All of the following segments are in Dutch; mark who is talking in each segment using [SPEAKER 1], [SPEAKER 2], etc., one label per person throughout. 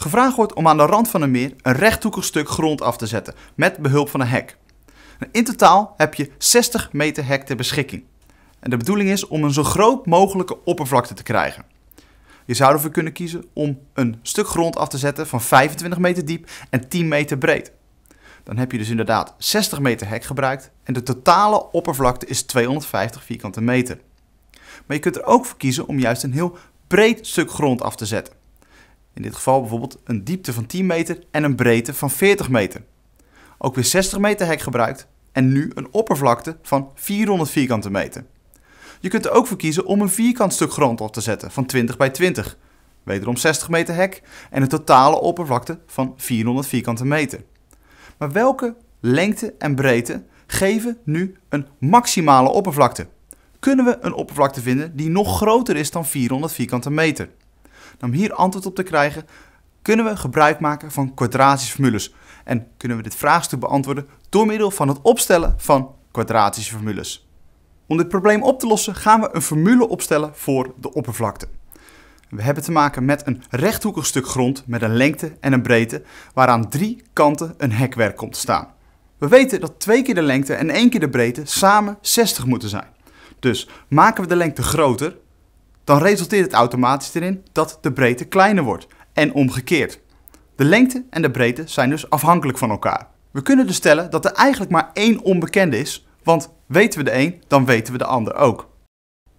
[SPEAKER 1] Gevraagd wordt om aan de rand van een meer een rechthoekig stuk grond af te zetten met behulp van een hek. In totaal heb je 60 meter hek ter beschikking. En de bedoeling is om een zo groot mogelijke oppervlakte te krijgen. Je zou ervoor kunnen kiezen om een stuk grond af te zetten van 25 meter diep en 10 meter breed. Dan heb je dus inderdaad 60 meter hek gebruikt en de totale oppervlakte is 250 vierkante meter. Maar je kunt er ook voor kiezen om juist een heel breed stuk grond af te zetten. In dit geval bijvoorbeeld een diepte van 10 meter en een breedte van 40 meter. Ook weer 60 meter hek gebruikt en nu een oppervlakte van 400 vierkante meter. Je kunt er ook voor kiezen om een vierkant stuk grond op te zetten van 20 bij 20, wederom 60 meter hek en een totale oppervlakte van 400 vierkante meter. Maar welke lengte en breedte geven nu een maximale oppervlakte? Kunnen we een oppervlakte vinden die nog groter is dan 400 vierkante meter? om hier antwoord op te krijgen, kunnen we gebruik maken van kwadratische formules. En kunnen we dit vraagstuk beantwoorden door middel van het opstellen van kwadratische formules. Om dit probleem op te lossen gaan we een formule opstellen voor de oppervlakte. We hebben te maken met een rechthoekig stuk grond met een lengte en een breedte waaraan drie kanten een hekwerk komt te staan. We weten dat twee keer de lengte en één keer de breedte samen 60 moeten zijn. Dus maken we de lengte groter, dan resulteert het automatisch erin dat de breedte kleiner wordt en omgekeerd. De lengte en de breedte zijn dus afhankelijk van elkaar. We kunnen dus stellen dat er eigenlijk maar één onbekende is, want weten we de een, dan weten we de ander ook.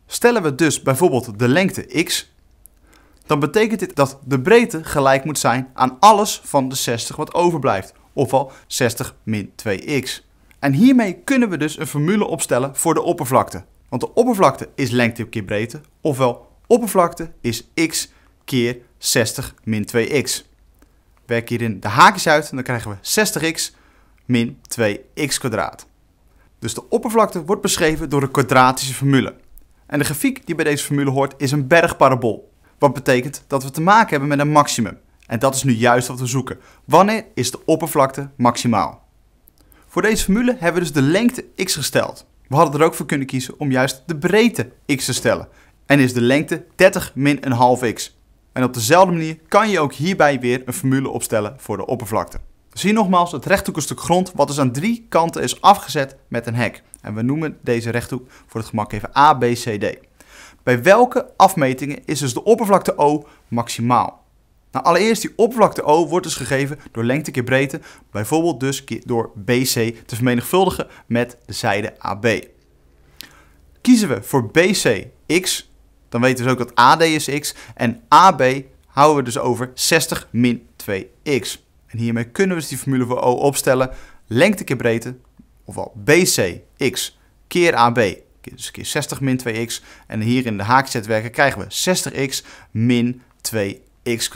[SPEAKER 1] Stellen we dus bijvoorbeeld de lengte x, dan betekent dit dat de breedte gelijk moet zijn aan alles van de 60 wat overblijft, ofwel 60 min 2x. En hiermee kunnen we dus een formule opstellen voor de oppervlakte, want de oppervlakte is lengte keer breedte, ofwel oppervlakte is x keer 60 min 2x. Werk hierin de haakjes uit en dan krijgen we 60x min 2x kwadraat. Dus de oppervlakte wordt beschreven door de kwadratische formule. En de grafiek die bij deze formule hoort is een bergparabool. Wat betekent dat we te maken hebben met een maximum. En dat is nu juist wat we zoeken. Wanneer is de oppervlakte maximaal? Voor deze formule hebben we dus de lengte x gesteld. We hadden er ook voor kunnen kiezen om juist de breedte x te stellen. En is de lengte 30 min een half x. En op dezelfde manier kan je ook hierbij weer een formule opstellen voor de oppervlakte. Zie nogmaals het rechthoekig stuk grond wat dus aan drie kanten is afgezet met een hek. En we noemen deze rechthoek voor het gemak even ABCD. Bij welke afmetingen is dus de oppervlakte O maximaal? Nou, allereerst die oppervlakte O wordt dus gegeven door lengte keer breedte, bijvoorbeeld dus door BC te vermenigvuldigen met de zijde AB. Kiezen we voor BC x, dan weten we dus ook dat AD is x en AB houden we dus over 60 min 2x. En hiermee kunnen we dus die formule voor O opstellen. Lengte keer breedte, ofwel BC x keer AB, dus keer 60 min 2x. En hier in de haakzet werken krijgen we 60x min 2x x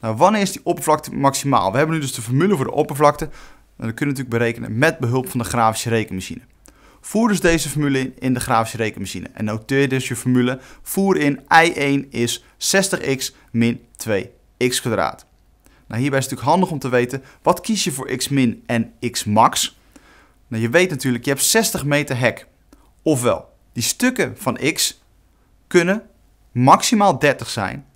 [SPEAKER 1] Nou, wanneer is die oppervlakte maximaal? We hebben nu dus de formule voor de oppervlakte. En nou, dat kunnen natuurlijk berekenen met behulp van de grafische rekenmachine. Voer dus deze formule in, in de grafische rekenmachine. En noteer dus je formule. Voer in i1 is 60x min 2x kwadraat. Nou, hierbij is het natuurlijk handig om te weten, wat kies je voor x min en x max? Nou, je weet natuurlijk, je hebt 60 meter hek. Ofwel, die stukken van x kunnen maximaal 30 zijn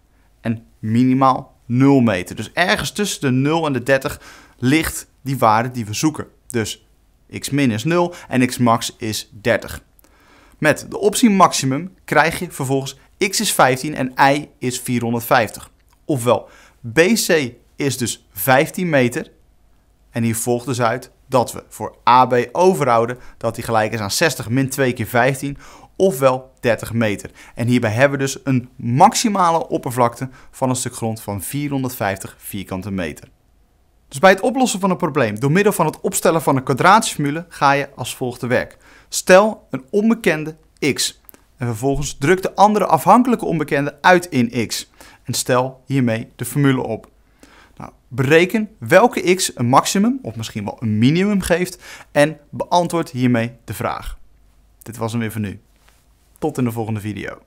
[SPEAKER 1] minimaal 0 meter. Dus ergens tussen de 0 en de 30 ligt die waarde die we zoeken. Dus x min is 0 en x max is 30. Met de optie maximum krijg je vervolgens x is 15 en y is 450. Ofwel, BC is dus 15 meter. En hier volgt dus uit dat we voor AB overhouden dat die gelijk is aan 60 min 2 keer 15 ofwel 30 meter. En hierbij hebben we dus een maximale oppervlakte van een stuk grond van 450 vierkante meter. Dus bij het oplossen van een probleem door middel van het opstellen van een kwadraatformule ga je als volgt te werk. Stel een onbekende x en vervolgens druk de andere afhankelijke onbekende uit in x en stel hiermee de formule op. Nou, bereken welke x een maximum of misschien wel een minimum geeft en beantwoord hiermee de vraag. Dit was hem weer voor nu. Tot in de volgende video.